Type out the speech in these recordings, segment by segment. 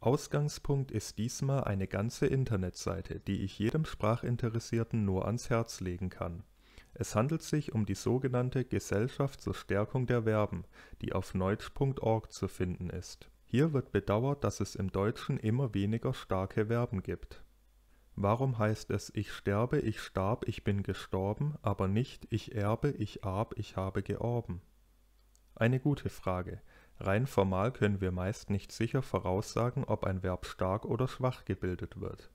Ausgangspunkt ist diesmal eine ganze Internetseite, die ich jedem Sprachinteressierten nur ans Herz legen kann. Es handelt sich um die sogenannte Gesellschaft zur Stärkung der Verben, die auf neutsch.org zu finden ist. Hier wird bedauert, dass es im Deutschen immer weniger starke Verben gibt. Warum heißt es ich sterbe, ich starb, ich bin gestorben, aber nicht ich erbe, ich arb, ich habe georben? Eine gute Frage. Rein formal können wir meist nicht sicher voraussagen, ob ein Verb stark oder schwach gebildet wird.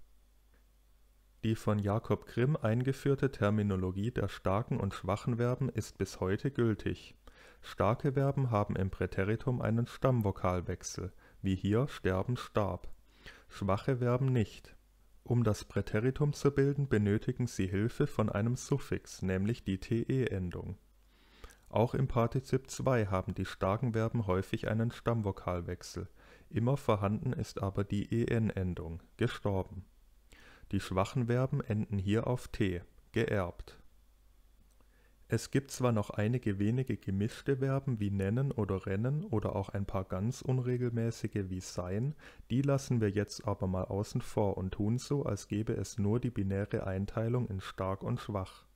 Die von Jakob Grimm eingeführte Terminologie der starken und schwachen Verben ist bis heute gültig. Starke Verben haben im Präteritum einen Stammvokalwechsel, wie hier sterben starb. Schwache Verben nicht. Um das Präteritum zu bilden, benötigen sie Hilfe von einem Suffix, nämlich die TE-Endung. Auch im Partizip 2 haben die starken Verben häufig einen Stammvokalwechsel, immer vorhanden ist aber die en-Endung (gestorben). Die schwachen Verben enden hier auf -t (geerbt). Es gibt zwar noch einige wenige gemischte Verben wie nennen oder rennen oder auch ein paar ganz unregelmäßige wie sein, die lassen wir jetzt aber mal außen vor und tun so, als gäbe es nur die binäre Einteilung in stark und schwach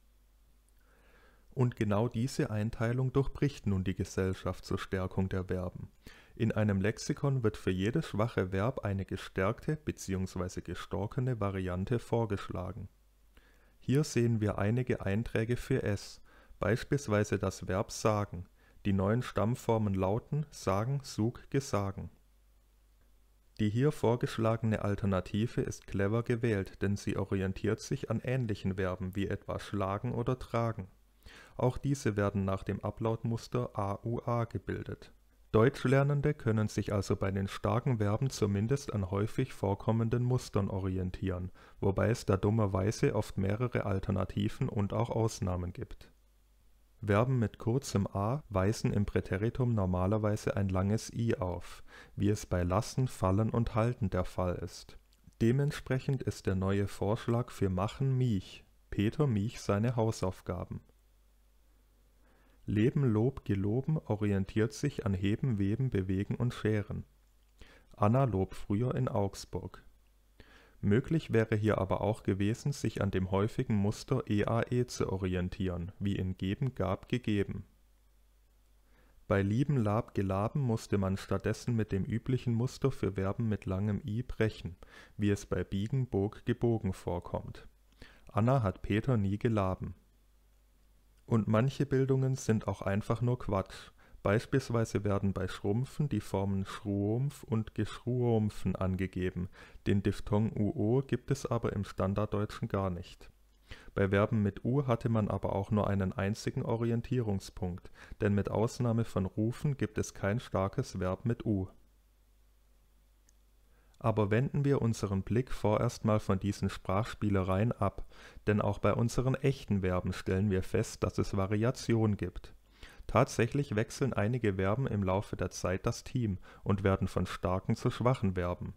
und genau diese Einteilung durchbricht nun die Gesellschaft zur Stärkung der Verben. In einem Lexikon wird für jedes schwache Verb eine gestärkte bzw. gestorkene Variante vorgeschlagen. Hier sehen wir einige Einträge für s, beispielsweise das Verb sagen. Die neuen Stammformen lauten sagen, sug, gesagen. Die hier vorgeschlagene Alternative ist clever gewählt, denn sie orientiert sich an ähnlichen Verben wie etwa schlagen oder tragen. Auch diese werden nach dem Ablautmuster AUA gebildet. Deutschlernende können sich also bei den starken Verben zumindest an häufig vorkommenden Mustern orientieren, wobei es da dummerweise oft mehrere Alternativen und auch Ausnahmen gibt. Verben mit kurzem a weisen im Präteritum normalerweise ein langes i auf, wie es bei lassen, fallen und halten der Fall ist. Dementsprechend ist der neue Vorschlag für machen Miech, Peter Miech seine Hausaufgaben. Leben, Lob, Geloben orientiert sich an Heben, Weben, Bewegen und Scheren. Anna Lob früher in Augsburg. Möglich wäre hier aber auch gewesen, sich an dem häufigen Muster EAE e zu orientieren, wie in Geben, Gab, Gegeben. Bei Lieben, Lab, Gelaben musste man stattdessen mit dem üblichen Muster für Verben mit langem I brechen, wie es bei Biegen, Bog, Gebogen vorkommt. Anna hat Peter nie gelaben. Und manche Bildungen sind auch einfach nur Quatsch. Beispielsweise werden bei Schrumpfen die Formen Schruumpf und Geschruumpfen angegeben. Den Diphthong UO gibt es aber im Standarddeutschen gar nicht. Bei Verben mit U hatte man aber auch nur einen einzigen Orientierungspunkt, denn mit Ausnahme von Rufen gibt es kein starkes Verb mit U. Aber wenden wir unseren Blick vorerst mal von diesen Sprachspielereien ab, denn auch bei unseren echten Verben stellen wir fest, dass es Variation gibt. Tatsächlich wechseln einige Verben im Laufe der Zeit das Team und werden von starken zu schwachen Verben.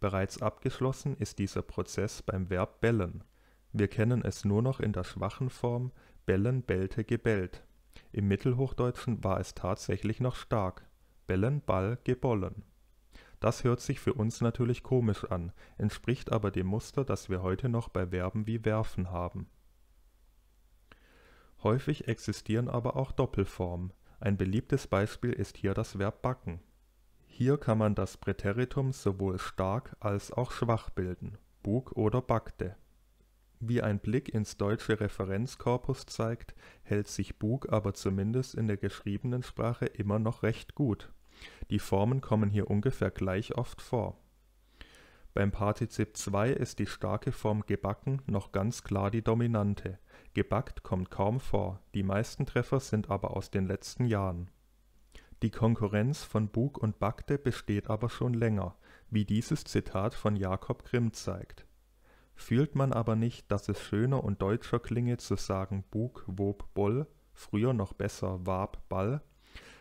Bereits abgeschlossen ist dieser Prozess beim Verb bellen. Wir kennen es nur noch in der schwachen Form bellen, bellte, gebellt. Im Mittelhochdeutschen war es tatsächlich noch stark. Bellen, Ball, gebollen. Das hört sich für uns natürlich komisch an, entspricht aber dem Muster, das wir heute noch bei Verben wie werfen haben. Häufig existieren aber auch Doppelformen. Ein beliebtes Beispiel ist hier das Verb backen. Hier kann man das Präteritum sowohl stark als auch schwach bilden, bug oder backte. Wie ein Blick ins deutsche Referenzkorpus zeigt, hält sich Bug aber zumindest in der geschriebenen Sprache immer noch recht gut. Die Formen kommen hier ungefähr gleich oft vor. Beim Partizip 2 ist die starke Form gebacken noch ganz klar die dominante. Gebackt kommt kaum vor, die meisten Treffer sind aber aus den letzten Jahren. Die Konkurrenz von Bug und Backte besteht aber schon länger, wie dieses Zitat von Jakob Grimm zeigt. Fühlt man aber nicht, dass es schöner und deutscher klinge zu sagen Bug, Wob, Boll, früher noch besser Wab, Ball,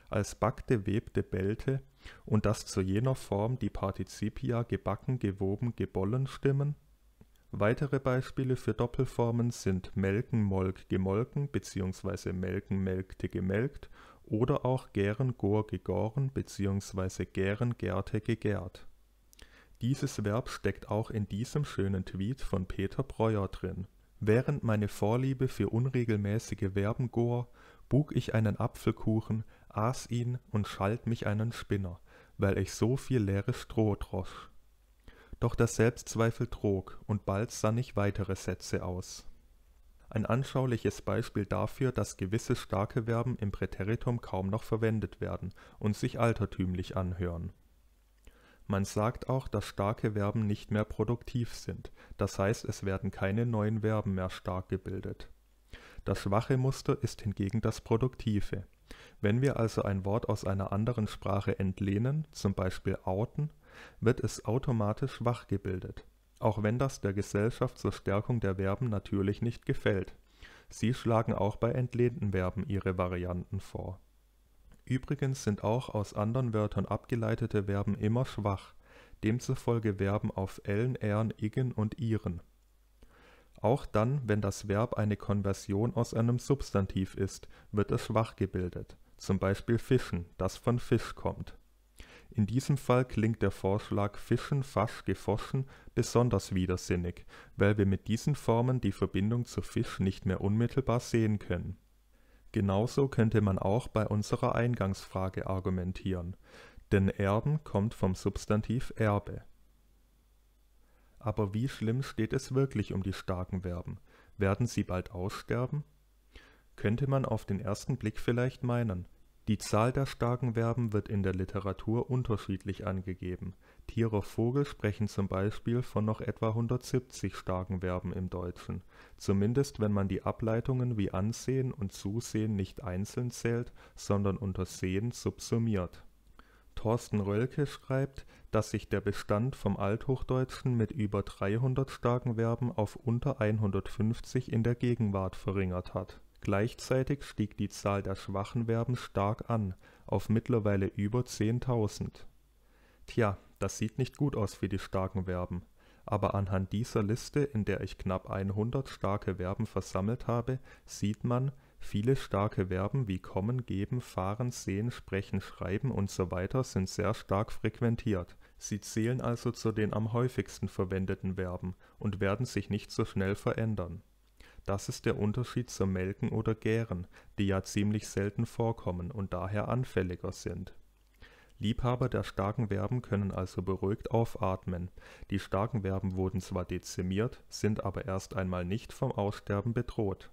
als backte, webte, bellte, und dass zu jener Form die Partizipia gebacken, gewoben, gebollen stimmen? Weitere Beispiele für Doppelformen sind melken, molk, gemolken bzw. melken, melkte, gemelkt oder auch gären, gor, gegoren bzw. gären, gärte, gegärt. Dieses Verb steckt auch in diesem schönen Tweet von Peter Breuer drin. Während meine Vorliebe für unregelmäßige Verben gor, bug ich einen Apfelkuchen, aß ihn und schalt mich einen Spinner, weil ich so viel leeres Stroh drosch. Doch das Selbstzweifel trog, und bald sann ich weitere Sätze aus. Ein anschauliches Beispiel dafür, dass gewisse starke Verben im Präteritum kaum noch verwendet werden und sich altertümlich anhören. Man sagt auch, dass starke Verben nicht mehr produktiv sind, das heißt es werden keine neuen Verben mehr stark gebildet. Das schwache Muster ist hingegen das produktive. Wenn wir also ein Wort aus einer anderen Sprache entlehnen, zum Beispiel outen, wird es automatisch schwach gebildet, auch wenn das der Gesellschaft zur Stärkung der Verben natürlich nicht gefällt. Sie schlagen auch bei entlehnten Verben ihre Varianten vor. Übrigens sind auch aus anderen Wörtern abgeleitete Verben immer schwach, demzufolge Verben auf ellen, ern, iggen und ihren. Auch dann, wenn das Verb eine Konversion aus einem Substantiv ist, wird es schwach gebildet, zum Beispiel fischen, das von Fisch kommt. In diesem Fall klingt der Vorschlag fischen, fasch, gefoschen besonders widersinnig, weil wir mit diesen Formen die Verbindung zu Fisch nicht mehr unmittelbar sehen können. Genauso könnte man auch bei unserer Eingangsfrage argumentieren, denn Erben kommt vom Substantiv Erbe. Aber wie schlimm steht es wirklich um die starken Verben? Werden sie bald aussterben? Könnte man auf den ersten Blick vielleicht meinen. Die Zahl der starken Verben wird in der Literatur unterschiedlich angegeben. Tiere Vogel sprechen zum Beispiel von noch etwa 170 starken Verben im Deutschen, zumindest wenn man die Ableitungen wie Ansehen und Zusehen nicht einzeln zählt, sondern unter Sehen subsumiert Thorsten Rölke schreibt, dass sich der Bestand vom Althochdeutschen mit über 300 starken Verben auf unter 150 in der Gegenwart verringert hat. Gleichzeitig stieg die Zahl der schwachen Verben stark an, auf mittlerweile über 10.000. Tja, das sieht nicht gut aus für die starken Verben. Aber anhand dieser Liste, in der ich knapp 100 starke Verben versammelt habe, sieht man, Viele starke Verben wie kommen, geben, fahren, sehen, sprechen, schreiben usw. sind sehr stark frequentiert. Sie zählen also zu den am häufigsten verwendeten Verben und werden sich nicht so schnell verändern. Das ist der Unterschied zu melken oder gären, die ja ziemlich selten vorkommen und daher anfälliger sind. Liebhaber der starken Verben können also beruhigt aufatmen. Die starken Verben wurden zwar dezimiert, sind aber erst einmal nicht vom Aussterben bedroht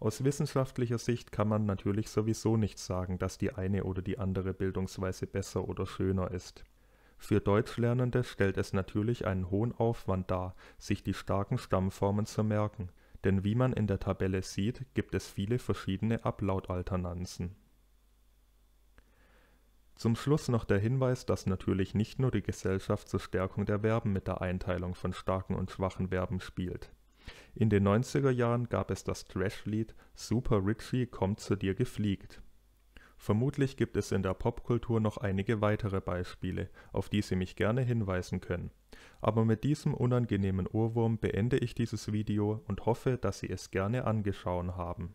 aus wissenschaftlicher Sicht kann man natürlich sowieso nicht sagen, dass die eine oder die andere Bildungsweise besser oder schöner ist. Für Deutschlernende stellt es natürlich einen hohen Aufwand dar, sich die starken Stammformen zu merken, denn wie man in der Tabelle sieht, gibt es viele verschiedene Ablautalternanzen. Zum Schluss noch der Hinweis, dass natürlich nicht nur die Gesellschaft zur Stärkung der Verben mit der Einteilung von starken und schwachen Verben spielt. In den 90er Jahren gab es das Thrashlied Super Richie kommt zu dir gefliegt. Vermutlich gibt es in der Popkultur noch einige weitere Beispiele, auf die Sie mich gerne hinweisen können. Aber mit diesem unangenehmen Ohrwurm beende ich dieses Video und hoffe, dass Sie es gerne angeschaut haben.